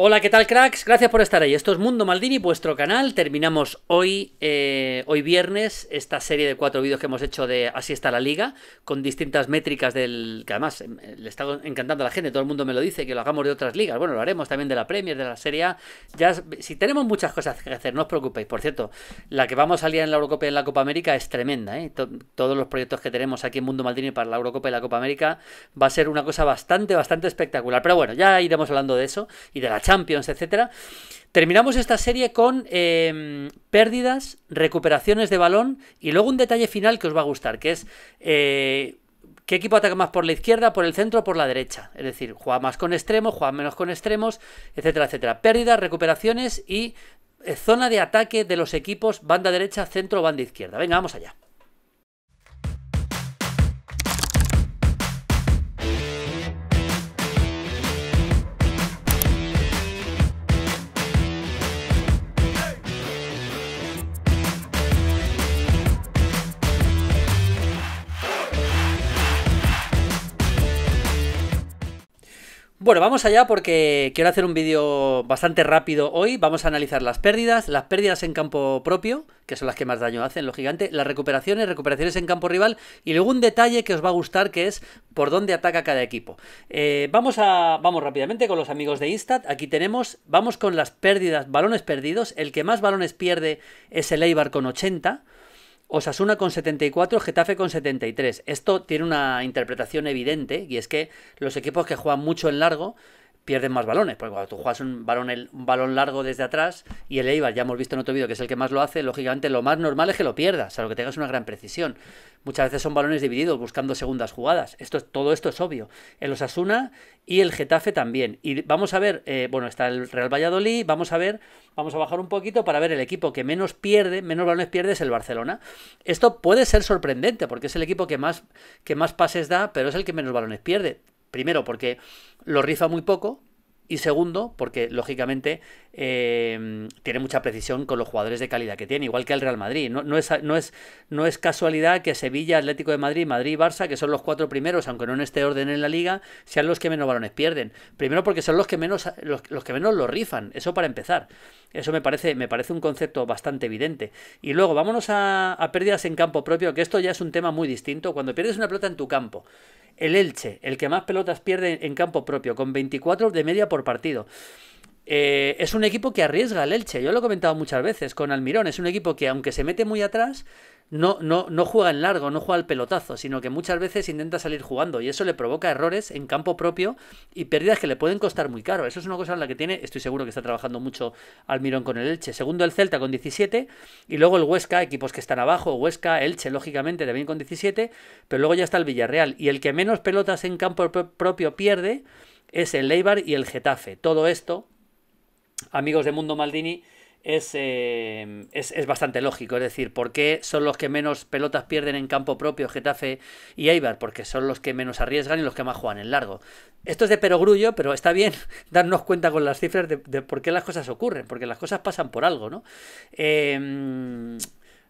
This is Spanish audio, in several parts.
Hola, ¿qué tal cracks? Gracias por estar ahí. Esto es Mundo Maldini, vuestro canal. Terminamos hoy, eh, hoy viernes, esta serie de cuatro vídeos que hemos hecho de Así está la liga, con distintas métricas del... que además em, eh, le está encantando a la gente, todo el mundo me lo dice, que lo hagamos de otras ligas. Bueno, lo haremos también de la Premier, de la Serie A. Ya, si tenemos muchas cosas que hacer, no os preocupéis. Por cierto, la que vamos a salir en la Eurocopa y en la Copa América es tremenda. ¿eh? todos los proyectos que tenemos aquí en Mundo Maldini para la Eurocopa y la Copa América va a ser una cosa bastante, bastante espectacular. Pero bueno, ya iremos hablando de eso y de la Champions, etcétera. Terminamos esta serie con em, pérdidas, recuperaciones de balón y luego un detalle final que os va a gustar, que es eh, qué equipo ataca más por la izquierda, por el centro o por la derecha. Es decir, juega más con extremos, juega menos con extremos, etcétera, etcétera. Pérdidas, recuperaciones y eh, zona de ataque de los equipos, banda derecha, centro o banda izquierda. Venga, vamos allá. Bueno, vamos allá porque quiero hacer un vídeo bastante rápido hoy. Vamos a analizar las pérdidas, las pérdidas en campo propio, que son las que más daño hacen, lo gigante, las recuperaciones, recuperaciones en campo rival y luego un detalle que os va a gustar que es por dónde ataca cada equipo. Eh, vamos a, vamos rápidamente con los amigos de Instat. Aquí tenemos, vamos con las pérdidas, balones perdidos. El que más balones pierde es el Eibar con 80. Osasuna con 74, Getafe con 73. Esto tiene una interpretación evidente y es que los equipos que juegan mucho en largo pierden más balones, porque cuando tú juegas un balón, largo desde atrás y el Eibar, ya hemos visto en otro vídeo que es el que más lo hace, lógicamente lo más normal es que lo pierdas, lo que tengas una gran precisión. Muchas veces son balones divididos, buscando segundas jugadas. Esto, todo esto es obvio. El Osasuna y el Getafe también. Y vamos a ver, eh, bueno, está el Real Valladolid, vamos a ver, vamos a bajar un poquito para ver el equipo que menos pierde, menos balones pierde es el Barcelona. Esto puede ser sorprendente, porque es el equipo que más, que más pases da, pero es el que menos balones pierde. Primero, porque lo rifa muy poco. Y segundo, porque lógicamente eh, tiene mucha precisión con los jugadores de calidad que tiene, igual que el Real Madrid. No, no, es, no, es, casualidad que Sevilla, Atlético de Madrid, Madrid y Barça, que son los cuatro primeros, aunque no en este orden en la liga, sean los que menos balones pierden. Primero porque son los que menos los, los que menos lo rifan, eso para empezar. Eso me parece, me parece un concepto bastante evidente. Y luego, vámonos a, a pérdidas en campo propio, que esto ya es un tema muy distinto. Cuando pierdes una pelota en tu campo, el Elche, el que más pelotas pierde en campo propio, con 24 de media por partido. Eh, es un equipo que arriesga el Elche. Yo lo he comentado muchas veces con Almirón. Es un equipo que, aunque se mete muy atrás, no, no, no juega en largo, no juega al pelotazo, sino que muchas veces intenta salir jugando. Y eso le provoca errores en campo propio y pérdidas que le pueden costar muy caro. Eso es una cosa en la que tiene, estoy seguro que está trabajando mucho Almirón con el Elche. Segundo el Celta con 17. Y luego el Huesca, equipos que están abajo. Huesca, Elche, lógicamente, también con 17. Pero luego ya está el Villarreal. Y el que menos pelotas en campo propio pierde. Es el Leibar y el Getafe. Todo esto, amigos de Mundo Maldini, eh, es, bastante lógico. Es decir, ¿por qué son los que menos pelotas pierden en campo propio Getafe y Eibar? Porque son los que menos arriesgan y los que más juegan en largo. Esto es de perogrullo, pero está bien darnos cuenta con las cifras de, por qué las cosas ocurren, porque las cosas pasan por algo, ¿no? Em,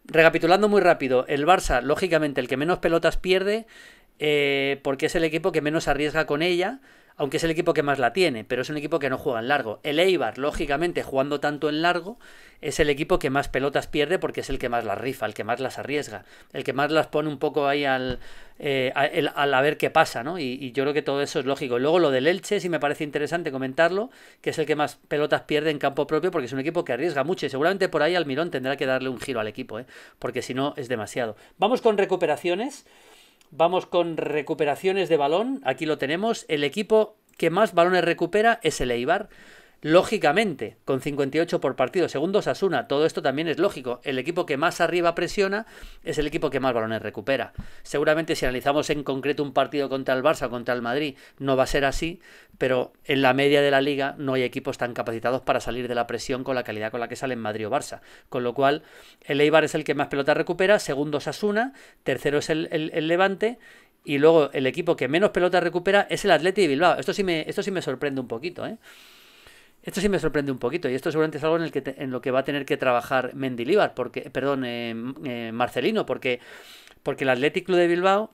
recapitulando muy rápido, el Barça, lógicamente, el que menos pelotas pierde, eh, porque es el equipo que menos arriesga con ella aunque es el equipo que más la tiene, pero es un equipo que no juega en largo. El Eibar, lógicamente, jugando tanto en largo, es el equipo que más pelotas pierde porque es el que más las rifa, el que más las arriesga, el que más las pone un poco ahí eh, al, a ver qué pasa, ¿no? Y, y, yo creo que todo eso es lógico. Luego lo del Elche, sí me parece interesante comentarlo, que es el que más pelotas pierde en campo propio porque es un equipo que arriesga mucho y seguramente por ahí Almirón tendrá que darle un giro al equipo, ¿eh? porque si no es demasiado. Vamos con recuperaciones. Vamos con recuperaciones de balón. Aquí lo tenemos. El equipo que más balones recupera es el Eibar. Lógicamente, con 58 por partido, segundo Asuna, todo esto también es lógico. El equipo que más arriba presiona es el equipo que más balones recupera. Seguramente si analizamos en concreto un partido contra el Barça o contra el Madrid, no va a ser así, pero en la media de la liga no hay equipos tan capacitados para salir de la presión con la calidad con la que salen Madrid o Barça. Con lo cual, el Eibar es el que más pelota recupera, segundo Asuna tercero es el, Levante y luego el equipo que menos pelota recupera es el Atleti de Bilbao. Esto sí me, esto sí me sorprende un poquito, ¿eh? Esto sí me sorprende un poquito y esto seguramente es algo en, el que en lo que va a tener que trabajar Mendilibar, porque, perdón, eh, eh, Marcelino, porque, porque el Athletic Club de Bilbao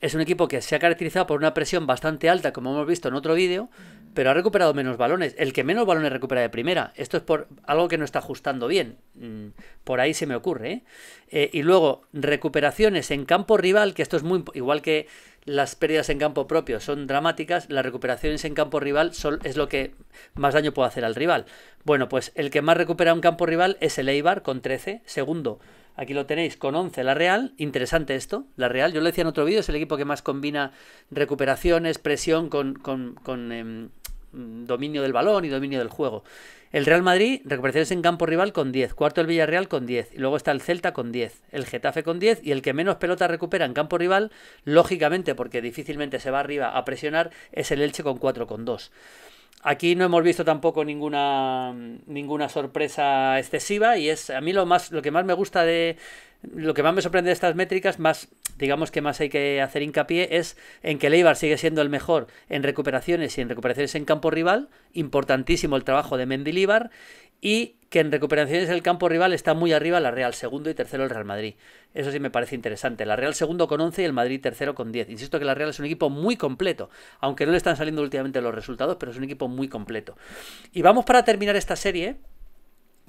es un equipo que se ha caracterizado por una presión bastante alta, como hemos visto en otro vídeo, pero ha recuperado menos balones. El que menos balones recupera de primera. Esto es por algo que no está ajustando bien. Mm, por ahí se me ocurre. ¿eh? ¿eh? y luego, recuperaciones en campo rival, que esto es muy... Igual que las pérdidas en campo propio son dramáticas, las recuperaciones en campo rival son, es lo que más daño puede hacer al rival. Bueno, pues el que más recupera un campo rival es el Eibar con 13, segundo Aquí lo tenéis con 11 la Real. Interesante esto. La Real, yo lo decía en otro vídeo, es el equipo que más combina recuperaciones, presión con, em, dominio del balón y dominio del juego. El Real Madrid, recuperaciones en campo rival con 10. Cuarto el Villarreal con 10. Y luego está el Celta con 10. El Getafe con 10. Y el que menos pelota recupera en campo rival, lógicamente, porque difícilmente se va arriba a presionar, es el Elche con con 4-2 aquí no hemos visto tampoco ninguna, ninguna sorpresa excesiva y es a mí lo, más, lo que más me gusta de, lo que más me sorprende de estas métricas, más digamos que más hay que hacer hincapié, es en que Leibar sigue siendo el mejor en recuperaciones y en recuperaciones en campo rival, importantísimo el trabajo de Leibar y que en recuperaciones el campo rival está muy arriba la Real segundo y tercero el Real Madrid. Eso sí me parece interesante. La Real segundo con 11 y el Madrid tercero con 10. Insisto que la Real es un equipo muy completo, aunque no le están saliendo últimamente los resultados, pero es un equipo muy completo. Y vamos para terminar esta serie.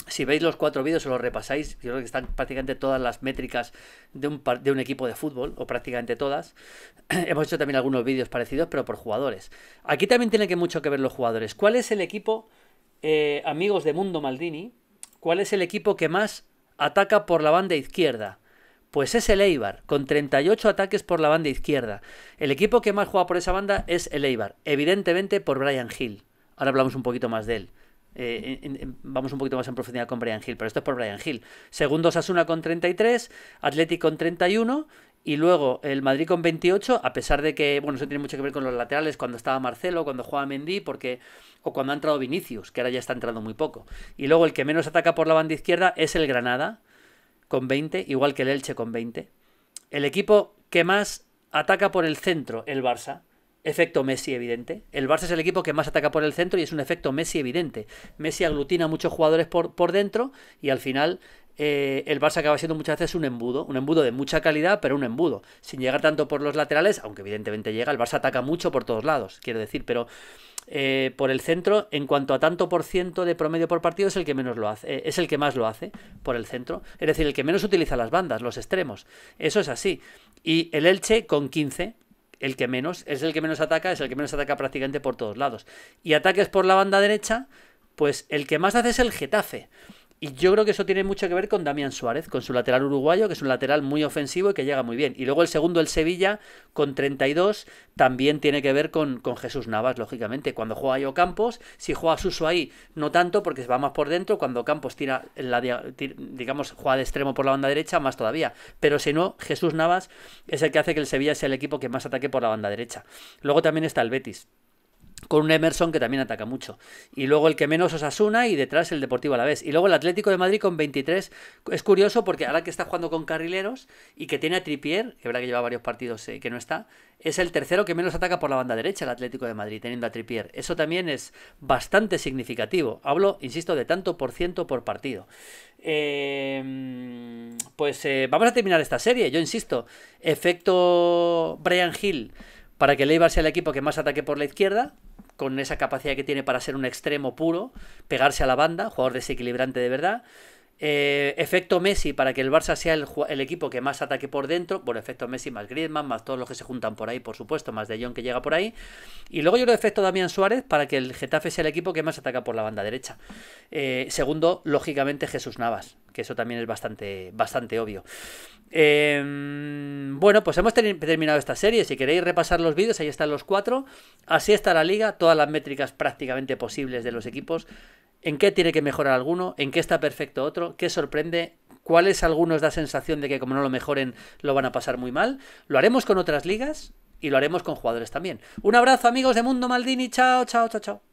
Si veis los cuatro vídeos o los repasáis, yo creo que están prácticamente todas las métricas de un, de un equipo de fútbol, o prácticamente todas. Hemos hecho también algunos vídeos parecidos, pero por jugadores. Aquí también tiene que mucho que ver los jugadores. ¿Cuál es el equipo eh, amigos de Mundo Maldini, ¿cuál es el equipo que más ataca por la banda izquierda? Pues es el Eibar, con 38 ataques por la banda izquierda. El equipo que más juega por esa banda es el Eibar, evidentemente por Brian Hill. Ahora hablamos un poquito más de él. Eh, vamos un poquito más en profundidad con Brian Hill, pero esto es por Brian Hill. Segundo asuna con 33, atlético con 31 y luego el Madrid con 28, a pesar de que, bueno, eso tiene mucho que ver con los laterales, cuando estaba Marcelo, cuando jugaba Mendy, porque o cuando ha entrado Vinicius, que ahora ya está entrando muy poco. Y luego el que menos ataca por la banda izquierda es el Granada, con 20, igual que el Elche con 20. El equipo que más ataca por el centro, el Barça. Efecto Messi evidente. El Barça es el equipo que más ataca por el centro y es un efecto Messi evidente. Messi aglutina muchos jugadores por, por dentro y al final eh, el Barça acaba siendo muchas veces un embudo, un embudo de mucha calidad, pero un embudo, sin llegar tanto por los laterales, aunque evidentemente llega, el Barça ataca mucho por todos lados, quiero decir, pero eh, por el centro, en cuanto a tanto por ciento de promedio por partido, es el que menos lo hace, eh, es el que más lo hace por el centro, es decir, el que menos utiliza las bandas, los extremos, eso es así. Y el Elche con 15, el que menos, es el que menos ataca, es el que menos ataca prácticamente por todos lados. Y ataques por la banda derecha, pues el que más hace es el Getafe. Y yo creo que eso tiene mucho que ver con Damián Suárez, con su lateral uruguayo, que es un lateral muy ofensivo y que llega muy bien. Y luego el segundo, el Sevilla, con 32, también tiene que ver con, Jesús Navas, lógicamente. Cuando juega yo Campos, si juega Suso ahí, no tanto, porque va más por dentro. Cuando Campos tira, la, digamos, juega de extremo por la banda derecha, más todavía. Pero si no, Jesús Navas es el que hace que el Sevilla sea el equipo que más ataque por la banda derecha. Luego también está el Betis con un Emerson que también ataca mucho. Y luego el que menos Asuna y detrás el Deportivo a la vez. Y luego el Atlético de Madrid con 23. Es curioso porque ahora que está jugando con carrileros y que tiene a Tripier, que verdad que lleva varios partidos y eh, que no está, es el tercero que menos ataca por la banda derecha el Atlético de Madrid, teniendo a Tripier. Eso también es bastante significativo. Hablo, insisto, de tanto por ciento por partido. Em, pues eh, vamos a terminar esta serie. Yo insisto, efecto Brian Hill para que le sea el equipo que más ataque por la izquierda, con esa capacidad que tiene para ser un extremo puro, pegarse a la banda, jugador desequilibrante de verdad. Eh, efecto Messi para que el Barça sea el, equipo que más ataque por dentro. Bueno, efecto Messi más Griezmann, más todos los que se juntan por ahí, por supuesto, más De Jong que llega por ahí. Y luego yo lo efecto Damián Suárez para que el Getafe sea el equipo que más ataca por la banda derecha. Eh, segundo, lógicamente, Jesús Navas, que eso también es bastante, bastante obvio. Em, bueno, pues hemos terminado esta serie. Si queréis repasar los vídeos, ahí están los cuatro. Así está la liga, todas las métricas prácticamente posibles de los equipos en qué tiene que mejorar alguno, en qué está perfecto otro, qué sorprende, cuáles algunos da sensación de que como no lo mejoren lo van a pasar muy mal. Lo haremos con otras ligas y lo haremos con jugadores también. Un abrazo amigos de Mundo Maldini, chao, chao, chao, chao.